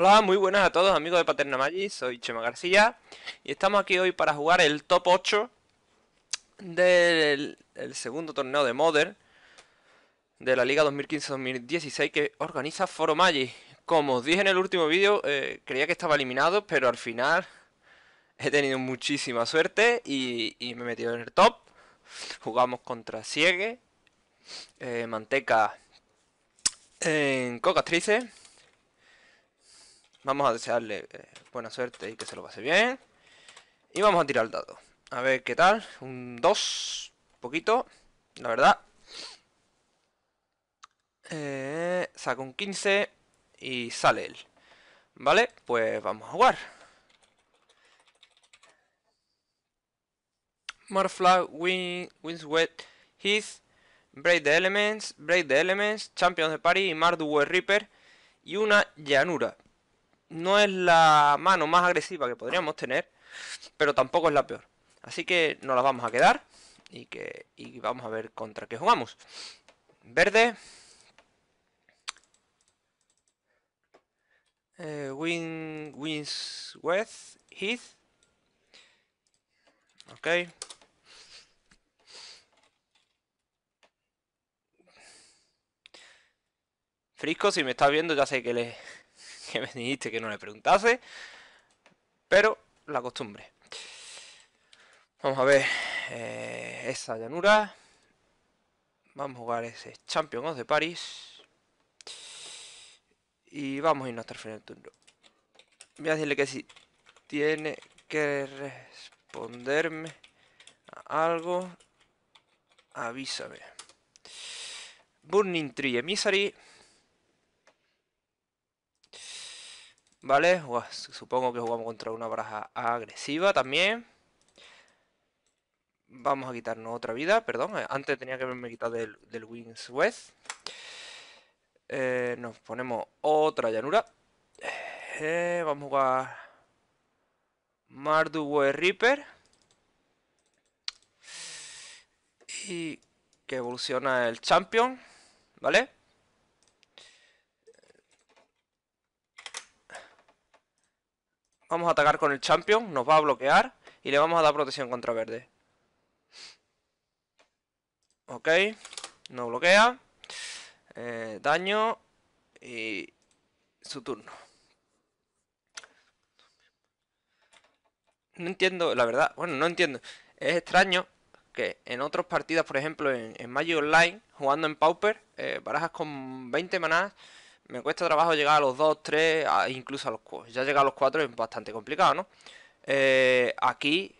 Hola, muy buenas a todos amigos de Paterna Maggi. soy Chema García y estamos aquí hoy para jugar el top 8 del segundo torneo de Modern de la Liga 2015-2016 que organiza Foro Magi. Como os dije en el último vídeo, eh, creía que estaba eliminado, pero al final he tenido muchísima suerte y, me he metido en el top. Jugamos contra Siegue, eh, Manteca en Cocatrice Vamos a desearle eh, buena suerte y que se lo pase bien. Y vamos a tirar el dado. A ver qué tal. Un 2. Poquito. La verdad. Eh, saco un 15. Y sale él. Vale, pues vamos a jugar. Marflag, Win, Heath, Break the Elements, Break the Elements, Champions de Paris y Reaper y una llanura no es la mano más agresiva que podríamos tener, pero tampoco es la peor. Así que nos la vamos a quedar y, que, y vamos a ver contra qué jugamos. Verde. Eh, win, wins West, Heath. Ok. Frisco, si me está viendo, ya sé que le, que me dijiste que no le preguntase. Pero la costumbre. Vamos a ver eh, esa llanura. Vamos a jugar ese Champions de parís Paris. Y vamos a irnos hasta el final del turno. Voy a decirle que si tiene que responderme a algo, avísame. Burning Tree Emissary. ¿Vale? Supongo que jugamos contra una baraja agresiva también. Vamos a quitarnos otra vida, perdón. Eh, antes tenía que haberme quitado del, del Wings West. Eh, nos ponemos otra llanura. Eh, vamos a jugar Marduwe Reaper. Y que evoluciona el Champion. ¿Vale? Vamos a atacar con el champion, nos va a bloquear y le vamos a dar protección contra verde. Ok, no bloquea. Eh, daño y su turno. No entiendo, la verdad, bueno, no entiendo. Es extraño que en otros partidas, por ejemplo, en, Magic Online, jugando en Pauper, eh, barajas con 20 manadas me cuesta trabajo llegar a los 2, 3, incluso a los 4. Ya llegar a los 4 es bastante complicado, ¿no? Eh, aquí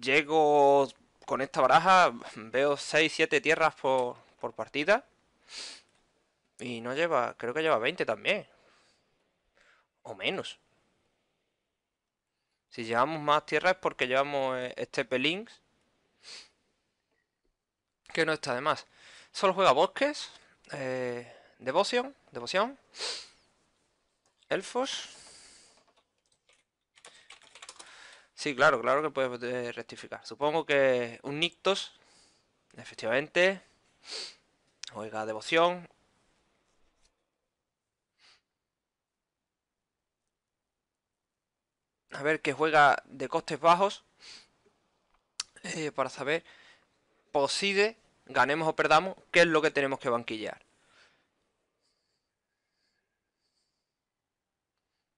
llego con esta baraja, veo 6, 7 tierras por, partida. Y no lleva, creo que lleva 20 también. O menos. Si llevamos más tierras es porque llevamos eh, este pelín. Que no está de más. Solo juega bosques. Eh, devoción devoción, elfos. Sí, claro, claro que puede eh, rectificar. Supongo que un Nictos, efectivamente. Oiga, devoción. A ver que juega de costes bajos. Eh, para saber, poside, ganemos o perdamos, qué es lo que tenemos que banquillar.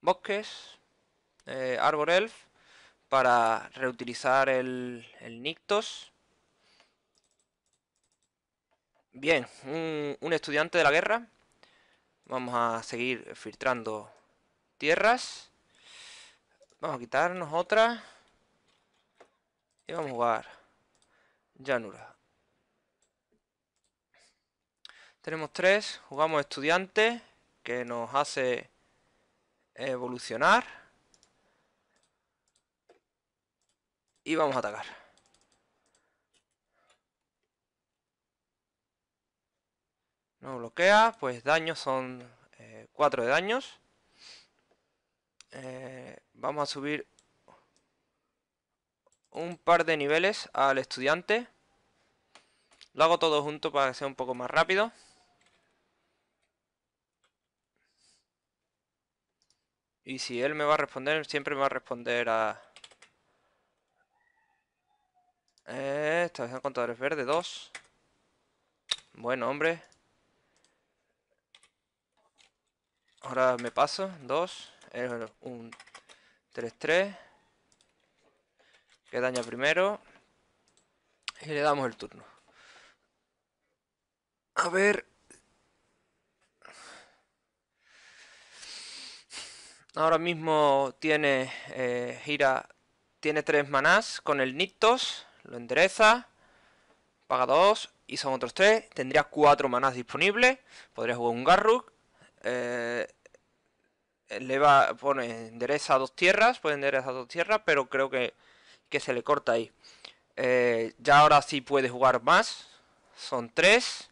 bosques, eh, Arbor Elf, para reutilizar el, el Nictos. Bien, un, un, estudiante de la guerra. Vamos a seguir filtrando tierras. Vamos a quitarnos otra. Y vamos a jugar llanura. Tenemos tres. Jugamos estudiante, que nos hace Evolucionar. Y vamos a atacar. No bloquea, pues daños son 4 eh, de daños. Eh, vamos a subir un par de niveles al estudiante. Lo hago todo junto para que sea un poco más rápido. Y si él me va a responder, siempre me va a responder a... Eh, en contadores verdes, 2. Bueno, hombre. Ahora me paso, 2. Un 3-3. Que daña primero. Y le damos el turno. A ver... Ahora mismo tiene eh, gira. Tiene tres manás con el Nictos. Lo endereza. Paga dos. Y son otros tres. Tendría cuatro manás disponibles. Podría jugar un Garruk. Eh, le va. Pone. Endereza dos tierras. Puede enderezar dos tierras. Pero creo que, se le corta ahí. Eh, ya ahora sí puede jugar más. Son tres.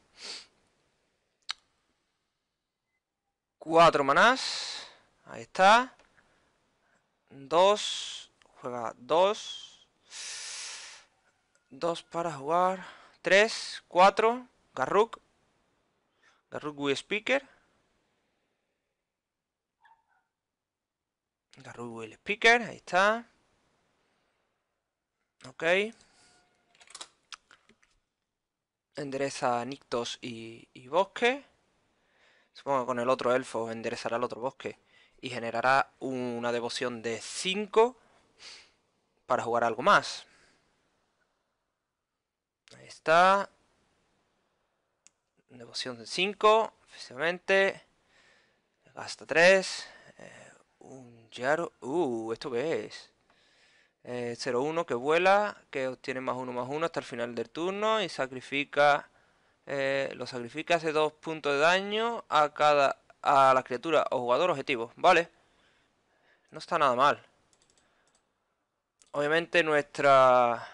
Cuatro manás. Ahí está. Dos Juega dos Dos para jugar. Tres, cuatro Garruk. Garruk Wheel Speaker. Garruk Will Speaker. Ahí está. Ok. Endereza Nictos y, y Bosque. Supongo que con el otro elfo enderezará el otro bosque y generará una devoción de 5 para jugar algo más. Ahí está. Devoción de 5, Efectivamente. Gasta 3. Eh, un Yaro. Uh, ¿esto qué es? 0-1 eh, que vuela, que obtiene más 1 más 1 hasta el final del turno y sacrifica. Eh, lo sacrifica, hace 2 puntos de daño a cada a la criatura o jugador objetivo, ¿vale? No está nada mal. Obviamente nuestra...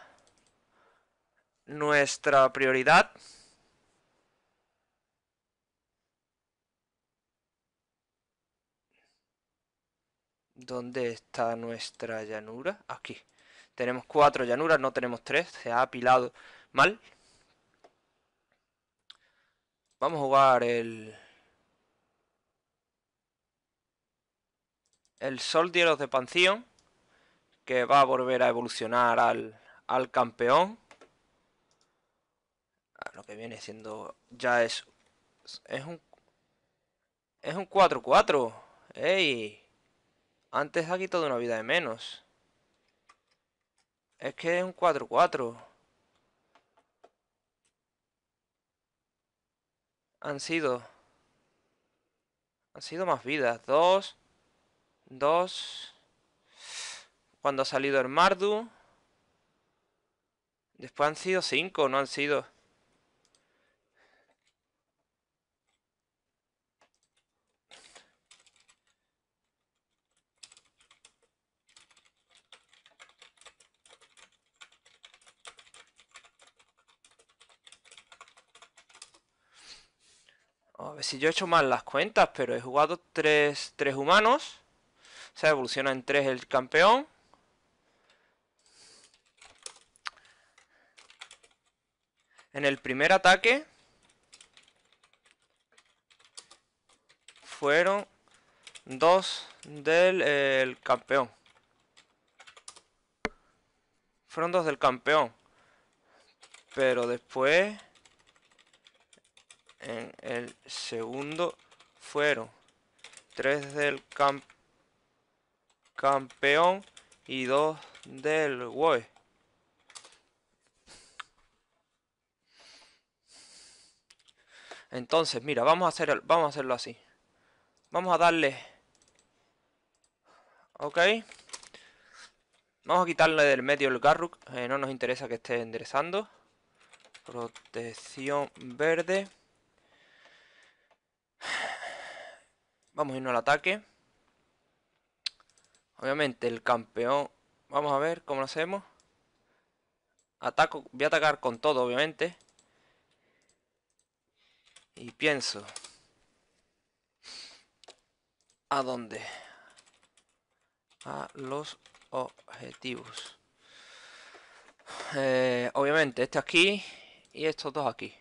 Nuestra prioridad... ¿Dónde está nuestra llanura? Aquí. Tenemos cuatro llanuras, no tenemos tres. Se ha apilado mal. Vamos a jugar el... el Soldieros de Panción, que va a volver a evolucionar al, campeón. Ah, lo que viene siendo ya es, es un es un 4-4. ¡Ey! Antes ha quitado una vida de menos. Es que es un 4-4. Han sido... Han sido más vidas. Dos... 2. Cuando ha salido el Mardu. Después han sido cinco no han sido... A ver si yo he hecho mal las cuentas, pero he jugado tres, tres humanos. Se evoluciona en 3 el campeón. En el primer ataque fueron 2 del eh, campeón. Fueron 2 del campeón. Pero después en el segundo fueron 3 del campeón campeón y dos del web. Entonces, mira, vamos a, hacer, vamos a hacerlo así. Vamos a darle... Ok. Vamos a quitarle del medio el Garruk. Eh, no nos interesa que esté enderezando. Protección verde. Vamos a irnos al ataque. Obviamente el campeón. Vamos a ver cómo lo hacemos. Ataco, voy a atacar con todo, obviamente. Y pienso. ¿A dónde? A los objetivos. Eh, obviamente, este aquí y estos dos aquí.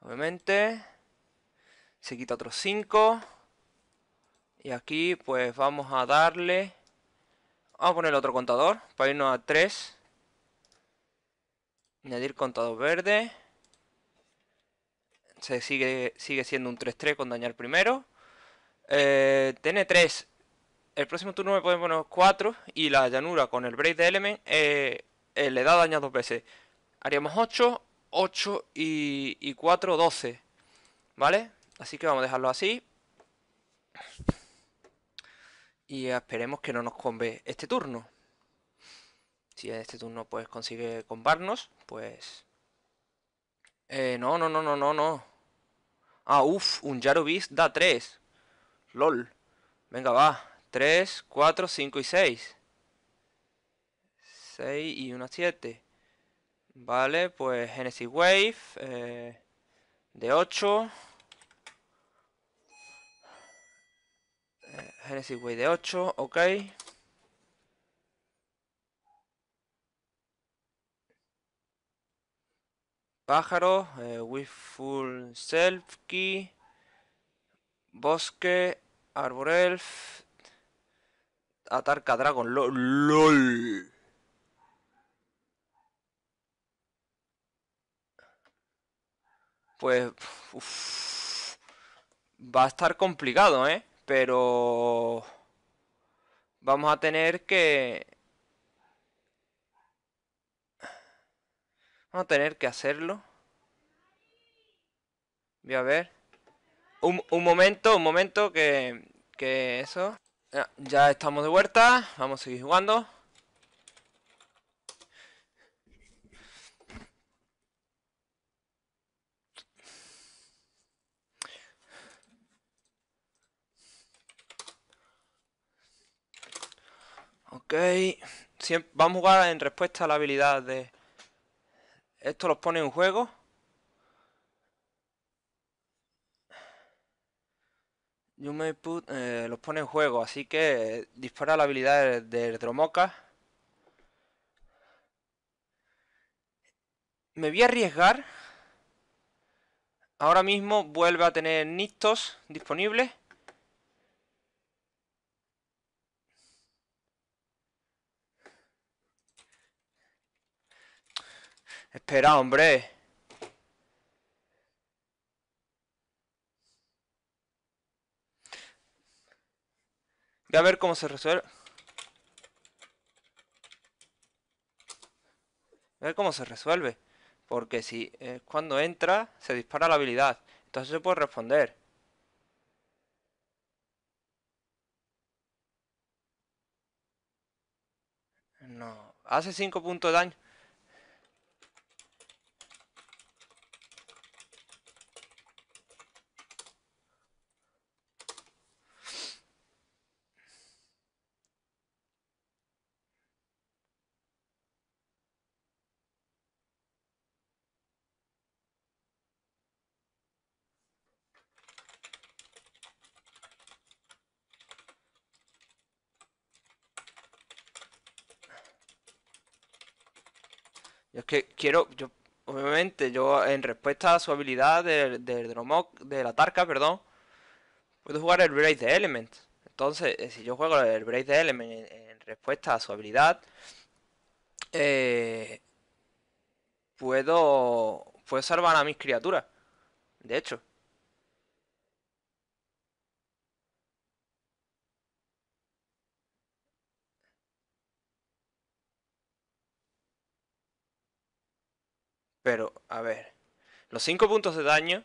Obviamente. Se quita otros 5. Y aquí pues vamos a darle... Vamos a poner otro contador para irnos a 3. Añadir contador verde. Se sigue, sigue siendo un 3-3 con dañar primero. Eh, tiene 3. El próximo turno me poner 4. Y la llanura con el break de element eh, eh, le da daño dos veces. Haríamos 8 8 y, y 4, 12. ¿Vale? Así que vamos a dejarlo así. Y esperemos que no nos combe este turno. Si en este turno pues consigue combarnos, pues... Eh, no, no, no, no, no, no. Ah, uff, un Yarubis da 3. LOL. Venga, va. 3, 4, 5 y 6. 6 y 1, 7. Vale, pues Genesis Wave eh, de 8. Eh, Genesis Wave de 8, ok. Pájaro, eh, with full self key, bosque, Elf atarca dragon, lol. pues va a estar complicado, ¿eh? Pero vamos a tener que... Vamos a tener que hacerlo. Voy a ver. Un, momento, un momento que, que eso. ya estamos de vuelta. Vamos a seguir jugando. Ok. vamos a jugar en respuesta a la habilidad de... Esto los pone en juego. Yo me put, eh, los pone en juego, así que dispara la habilidad de, Dromoka. Me voy a arriesgar. Ahora mismo vuelve a tener Nictos disponibles. Espera, hombre. Voy a ver cómo se resuelve. A ver cómo se resuelve. Porque si eh, cuando entra, se dispara la habilidad. Entonces se puede responder. No. Hace 5 puntos de daño. quiero, yo, obviamente, yo en respuesta a su habilidad del, del de la tarca perdón, puedo jugar el Brace de Element. Entonces, eh, si yo juego el Brace de Element en, respuesta a su habilidad, eh, puedo, puedo salvar a mis criaturas. De hecho. Pero, a ver. Los 5 puntos de daño,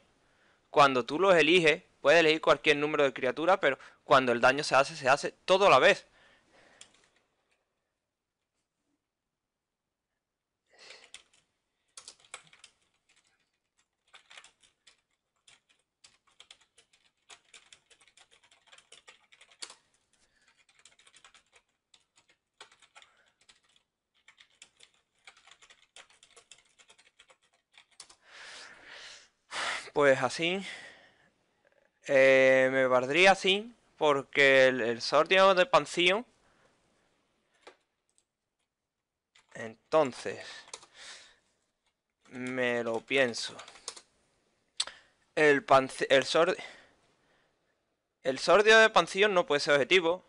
cuando tú los eliges, puedes elegir cualquier número de criatura, pero cuando el daño se hace, se hace todo a la vez. pues así. Eh, me valdría así, porque el, sordio de pancillo. Entonces, me lo pienso. El, el, el sordio de pancillo no puede ser objetivo.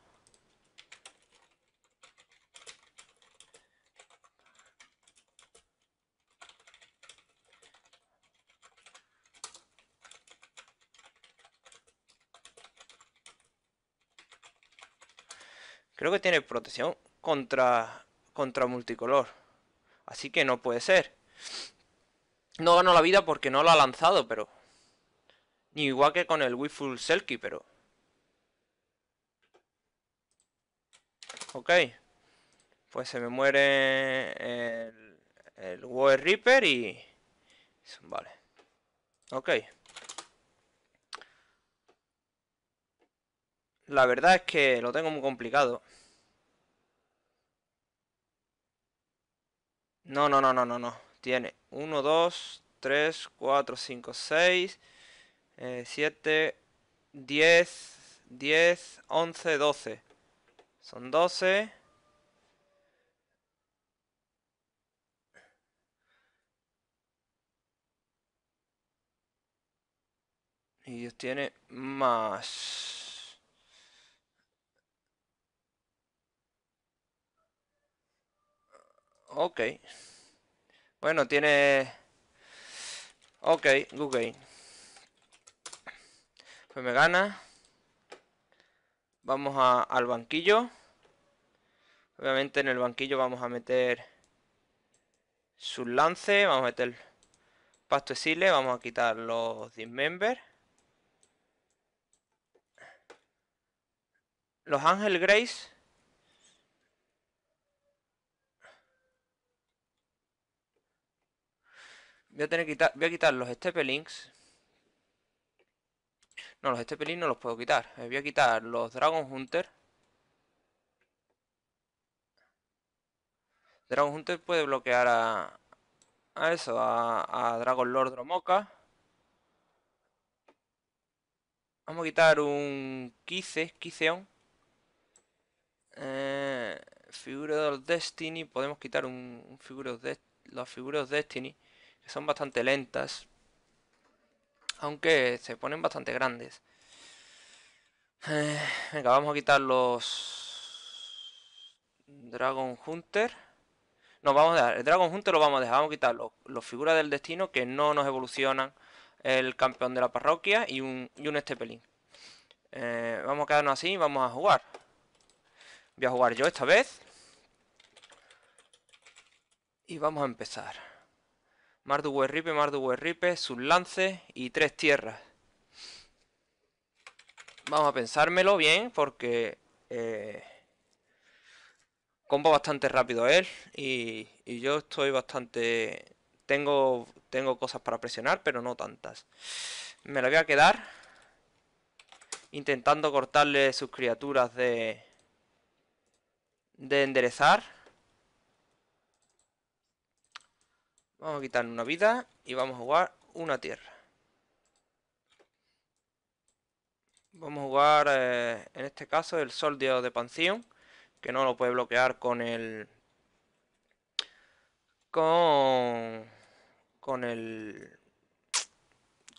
Creo que tiene protección contra, contra multicolor. Así que no puede ser. No gano la vida porque no lo ha lanzado, pero... Ni igual que con el Wiful Selkie, pero... Ok. Pues se me muere el, el Reaper y... Vale. Ok. La verdad es que lo tengo muy complicado. No, no, no, no, no, no. Tiene 1, 2, 3, 4, 5, 6, 7, 10, 10, 11, 12. Son 12. Y tiene más... Ok. Bueno, tiene... Ok, good Pues me gana. Vamos al banquillo. Obviamente en el banquillo vamos a meter sus lance. Vamos a meter pasto Sile, Vamos a quitar los dismember. Los Angel Grace Voy a, quitar, voy a quitar los steppelings No, los steppelings no los puedo quitar. Eh, voy a quitar los Dragon Hunter. Dragon Hunter puede bloquear a, a eso, a, Dragon Lord Dromoka. Vamos a quitar un 15, 15 eh, de Destiny, podemos quitar un, de, los figuras Destiny que son bastante lentas, aunque se ponen bastante grandes. venga, vamos a quitar los Dragon Hunter. No, vamos a dejar, el Dragon Hunter lo vamos a dejar, vamos a quitar los, figuras del destino que no nos evolucionan el campeón de la parroquia y un, y un estepelín. Eh, vamos a quedarnos así y vamos a jugar. Voy a jugar yo esta vez. Y vamos a empezar. Mardu Ripe, Mardu Ripe, sus lances y tres tierras. Vamos a pensármelo bien porque eh, combo bastante rápido él y, yo estoy bastante... Tengo, tengo cosas para presionar, pero no tantas. Me la voy a quedar intentando cortarle sus criaturas de, de enderezar. Vamos a quitar una vida y vamos a jugar una tierra. Vamos a jugar, eh, en este caso, el soldio de Panción, que no lo puede bloquear con el... Con... Con el...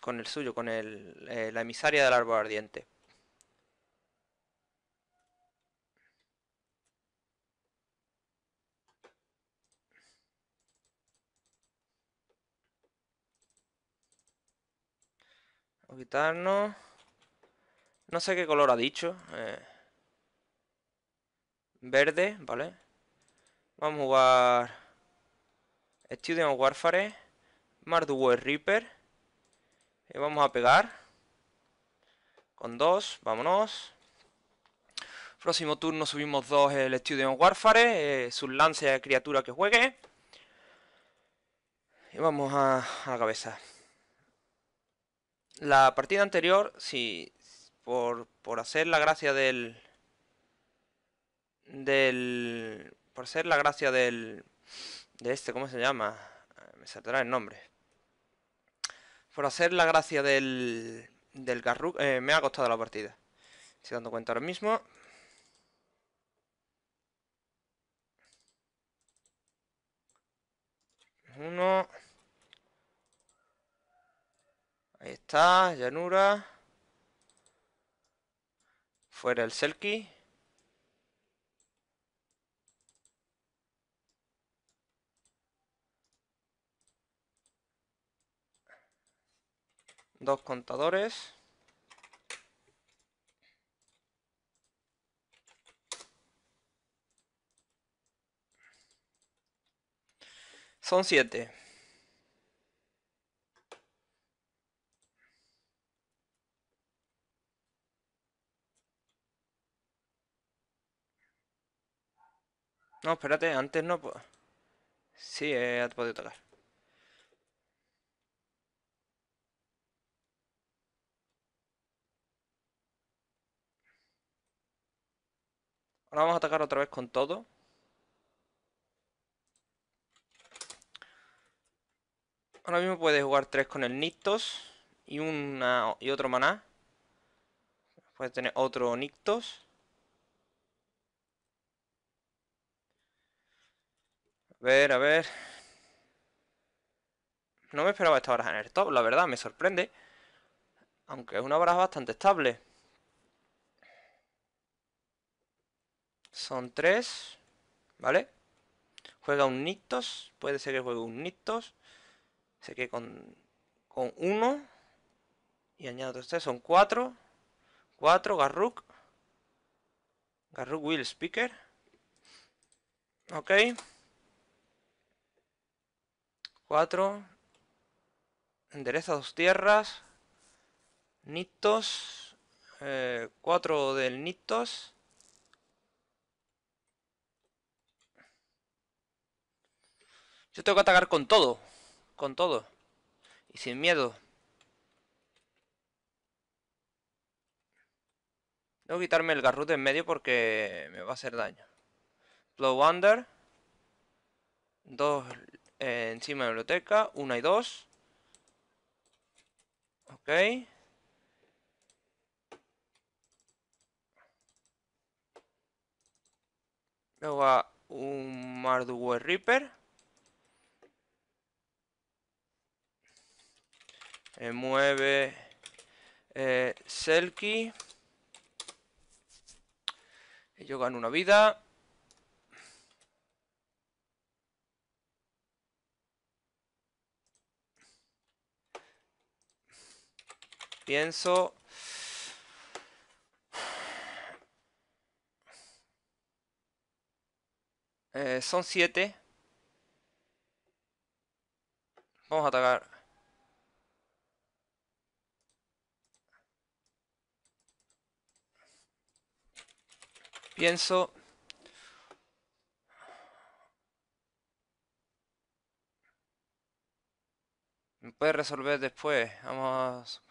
Con el suyo, con el, eh, la emisaria del árbol ardiente. quitarnos. No sé qué color ha dicho. Eh. verde, ¿vale? Vamos a jugar... Studio Warfare. Mardware Reaper. Y eh, vamos a pegar. Con dos, vámonos. Próximo turno subimos dos el Studio Warfare. su eh, sus lance de criatura que juegue. Y vamos a, a la cabeza la partida anterior, si sí, por, hacer la gracia del... Del... Por hacer la gracia del... De este, ¿cómo se llama? Ah, me saldrá el nombre. Por hacer la gracia del... Del Garruk... Eh, me ha costado la partida. Estoy dando cuenta ahora mismo. Uno... Ahí está, llanura. Fuera el selkie. Dos contadores. Son siete. No, espérate, antes no... Sí, he podido atacar. Ahora vamos a atacar otra vez con todo. Ahora mismo puedes jugar tres con el Nictos y, una, y otro maná. Puedes tener otro Nictos. A ver, a ver. No me esperaba esta baraja en el top, la verdad, me sorprende. Aunque es una baraja bastante estable. Son tres. ¿Vale? Juega un Nictos. Puede ser que juegue un Nictos. Sé que con, con uno. Y añado otros tres. Son cuatro. Cuatro. Garruk. Garruk Will Speaker. Ok. 4. Endereza dos tierras. nitos 4 eh, del Nictos. Yo tengo que atacar con todo. Con todo. Y sin miedo. Tengo que quitarme el garrote en medio porque me va a hacer daño. Blow Under. Dos eh, encima de la biblioteca, una y dos. Ok. Luego un hardware Reaper. Eh, mueve eh, Selkie. Yo gano una vida. Pienso... Eh, son 7. Vamos a atacar. Pienso... Me puede resolver después. Vamos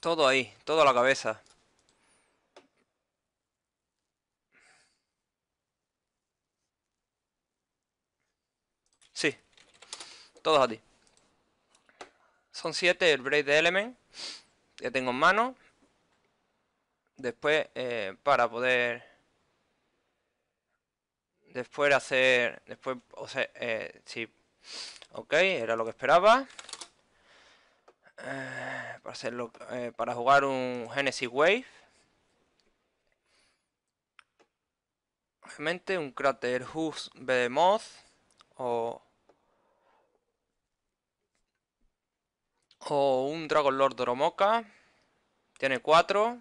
Todo ahí, toda la cabeza. Sí. Todos a ti. Son siete el de Element que tengo en mano. Después, eh, para poder... Después hacer... Después, o sea, eh, sí. Ok, era lo que esperaba. Eh... Eh, para, jugar un Genesis Wave. Obviamente un Crater Hus Behemoth o, o un Dragon Lord Doromoka. Tiene 4.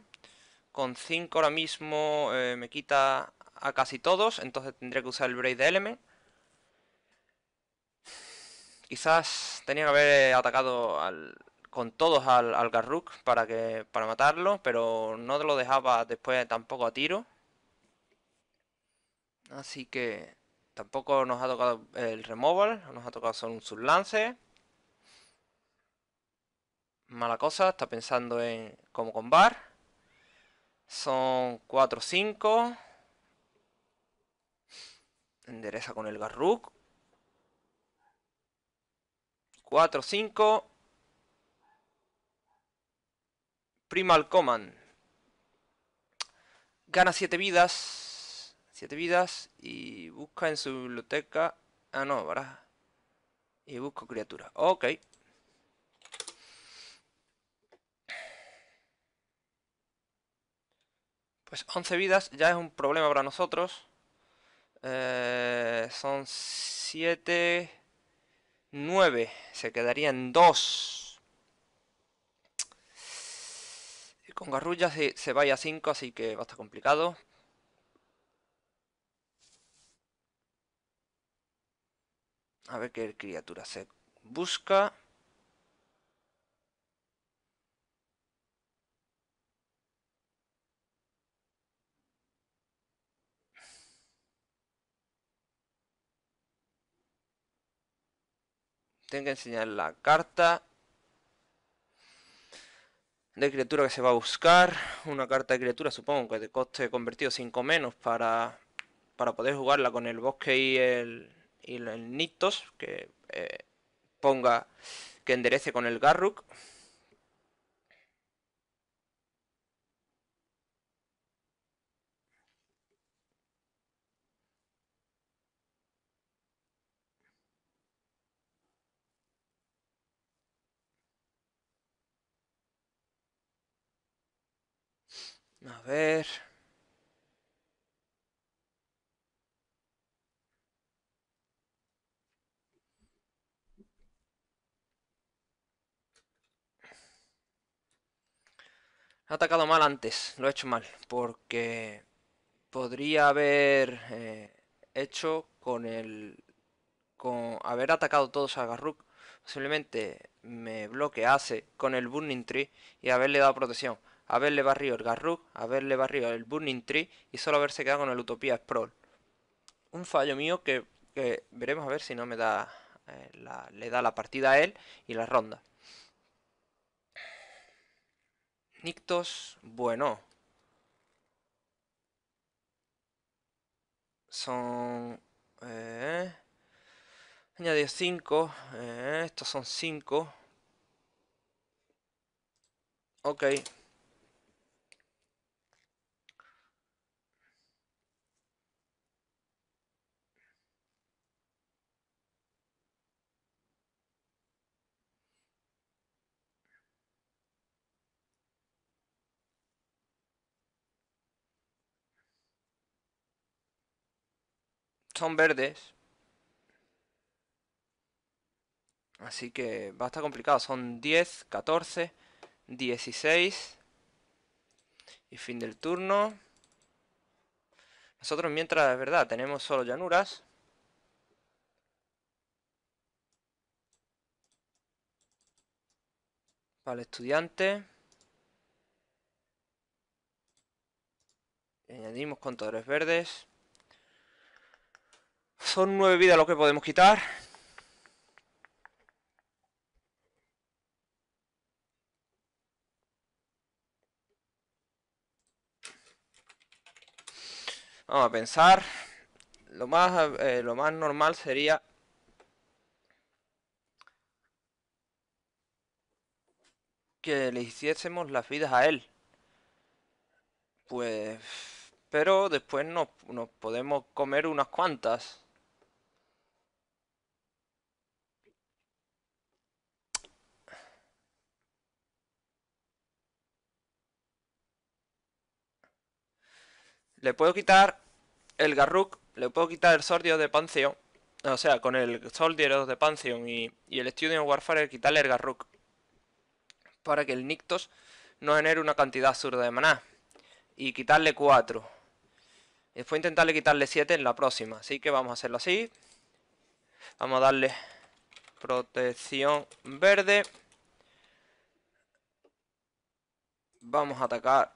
Con 5 ahora mismo eh, me quita a casi todos, entonces tendría que usar el Braid de Element. Quizás tenía que haber atacado al, con todos al, Garruk para, que, para matarlo, pero no lo dejaba después tampoco a tiro. Así que tampoco nos ha tocado el removal, nos ha tocado solo un lance Mala cosa, está pensando en cómo combar. Son 4-5. Endereza con el Garruk. 4-5. Primal Command. Gana 7 vidas. 7 vidas. Y busca en su biblioteca. Ah, no, baraja Y busco criatura. Ok. Pues 11 vidas ya es un problema para nosotros. Eh, son 7... 9. Se quedarían 2. Con Garrulla se, se vaya a 5, así que va a estar complicado. A ver qué criatura se busca. Tengo que enseñar la carta de criatura que se va a buscar. Una carta de criatura, supongo, que de coste convertido 5 menos para, poder jugarla con el bosque y el, y el Nictos, que eh, ponga que enderece con el Garruk. A ver. He atacado mal antes, lo he hecho mal, porque podría haber eh, hecho con el... con haber atacado todos a Garruk, posiblemente me bloquease con el Burning Tree y haberle dado protección haberle barrido el Garruk, haberle barrido el Burning Tree y solo haberse quedado con el Utopía Sprawl. Un fallo mío que, veremos a ver si no me da eh, le da la partida a él y la ronda. Nictos, bueno. Son... Eh, 5. Eh, estos son 5. Ok. son verdes. Así que va a estar complicado. Son 10, 14, 16. Y fin del turno. Nosotros mientras, es verdad, tenemos solo llanuras. el estudiante. añadimos contadores verdes. Son nueve vidas lo que podemos quitar. Vamos a pensar. Lo más, eh, lo más normal sería que le hiciésemos las vidas a él. Pues... Pero después nos podemos comer unas cuantas. Le puedo quitar el Garruk, le puedo quitar el Sordio de Pantheon. O sea, con el Soldier de Pantheon y, el Studio Warfare, quitarle el Garruk. Para que el Nictos no genere una cantidad absurda de maná. Y quitarle 4. Después intentarle quitarle 7 en la próxima. Así que vamos a hacerlo así. Vamos a darle protección verde. Vamos a atacar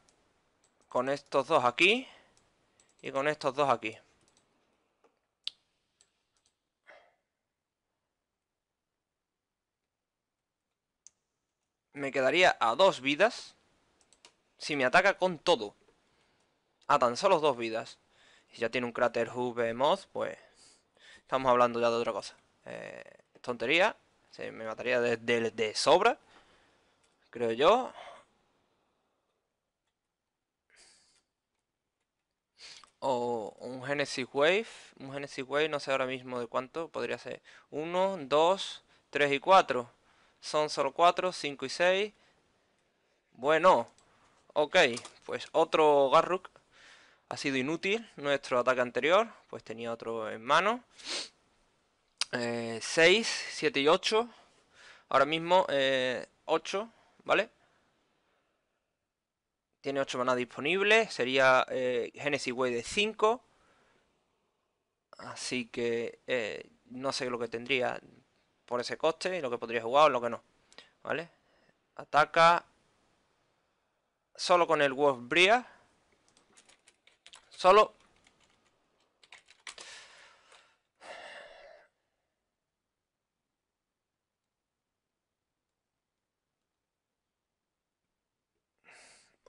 con estos dos aquí. Y con estos dos aquí. Me quedaría a dos vidas. Si me ataca con todo. A tan solo dos vidas. Si ya tiene un cráter Mod, pues... Estamos hablando ya de otra cosa. Eh, tontería. Se me mataría de sobra. Creo yo. o un Genesis Wave. Un Genesis Wave, no sé ahora mismo de cuánto, podría ser 1, 2, 3 y 4. Son solo 4, 5 y 6. Bueno, ok, pues otro Garruk ha sido inútil. Nuestro ataque anterior, pues tenía otro en mano. 6, eh, 7 y 8. Ahora mismo 8, eh, ¿vale? Tiene 8 maná disponibles. Sería eh, Genesis Way de 5. Así que eh, no sé lo que tendría por ese coste. Y lo que podría jugar o lo que no. ¿Vale? Ataca. Solo con el Wolf Bria. Solo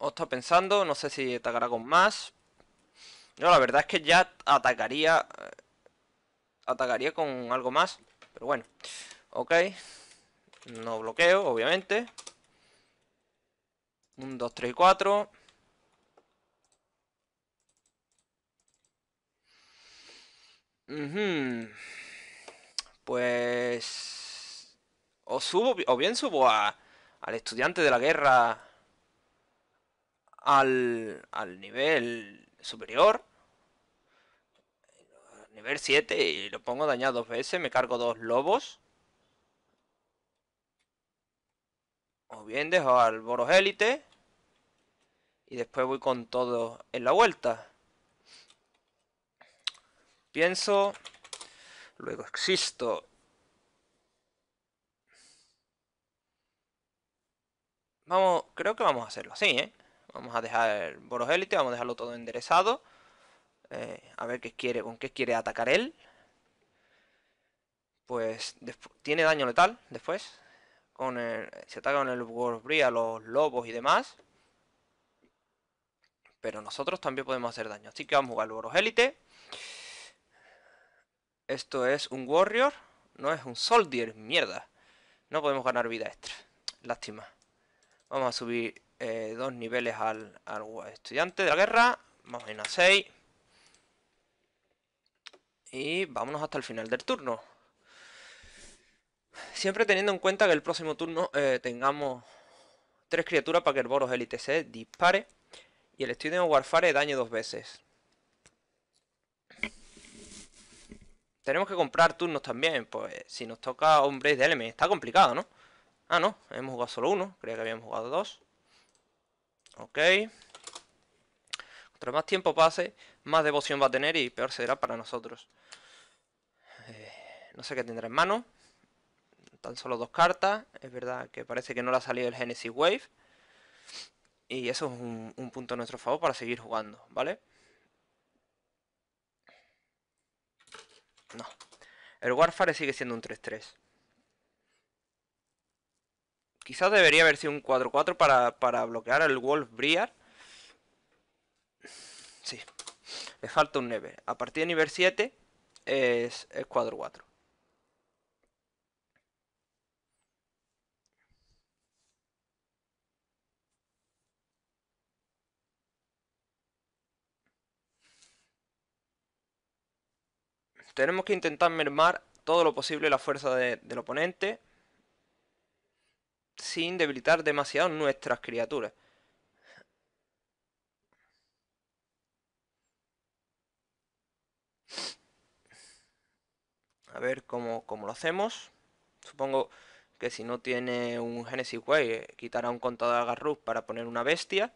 Os está pensando, no sé si atacará con más. No, la verdad es que ya atacaría... Eh, atacaría con algo más, pero bueno. Ok. No bloqueo, obviamente. Un dos tres y cuatro. Pues... O subo, o bien subo a, al estudiante de la guerra al, nivel superior, nivel 7, y lo pongo dañado dos veces, me cargo dos lobos. O bien dejo al Boros Élite. Y después voy con todo en la vuelta. Pienso. Luego existo. Vamos, creo que vamos a hacerlo así, ¿eh? Vamos a dejar Boros Élite, vamos a dejarlo todo enderezado. Eh, a ver qué quiere, con qué quiere atacar él. Pues tiene daño letal después. se ataca con el Warbree a los lobos y demás. Pero nosotros también podemos hacer daño. Así que vamos a jugar el Boros Élite. Esto es un Warrior. No es un Soldier, mierda. No podemos ganar vida extra. Lástima. Vamos a subir eh, dos niveles al, estudiante de la guerra. Vamos a ir a 6. Y vámonos hasta el final del turno. Siempre teniendo en cuenta que el próximo turno eh, tengamos tres criaturas para que el Boros Elite C dispare. Y el Estudio Warfare dañe dos veces. Tenemos que comprar turnos también. Pues si nos toca Hombres de lm Está complicado, ¿no? Ah, no. Hemos jugado solo uno. Creía que habíamos jugado dos. Ok. Cuanto más tiempo pase, más devoción va a tener y peor será para nosotros. Eh, no sé qué tendrá en mano. Tan solo dos cartas. Es verdad que parece que no le ha salido el Genesis Wave. Y eso es un, un punto a nuestro favor para seguir jugando, ¿vale? No. El Warfare sigue siendo un 3-3. Quizás debería haber sido un 4-4 para, bloquear al Wolf Briar. Sí, le falta un neve. A partir de nivel 7 es, 4-4. Tenemos que intentar mermar todo lo posible la fuerza del oponente sin debilitar demasiado nuestras criaturas. A ver cómo, cómo lo hacemos. Supongo que si no tiene un Genesis Way, eh, quitará un contador de Garrus para poner una bestia.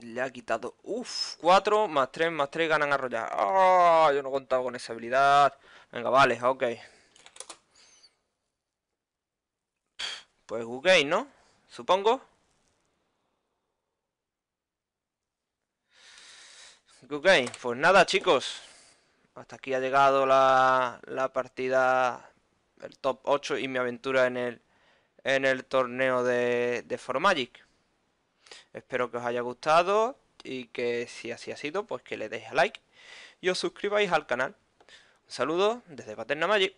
Le ha quitado... Uff 4 más 3 más 3 ganan arrollar. ¡Ah! Yo no he contado con esa habilidad. Venga, vale, ok. Pues Google, ¿no? Supongo. Google, pues nada chicos. Hasta aquí ha llegado la, partida, el top 8 y mi aventura en el, en el torneo de, de Magic Espero que os haya gustado y que si así ha sido, pues que le deis a like y os suscribáis al canal. Un saludo desde Paterna Magic.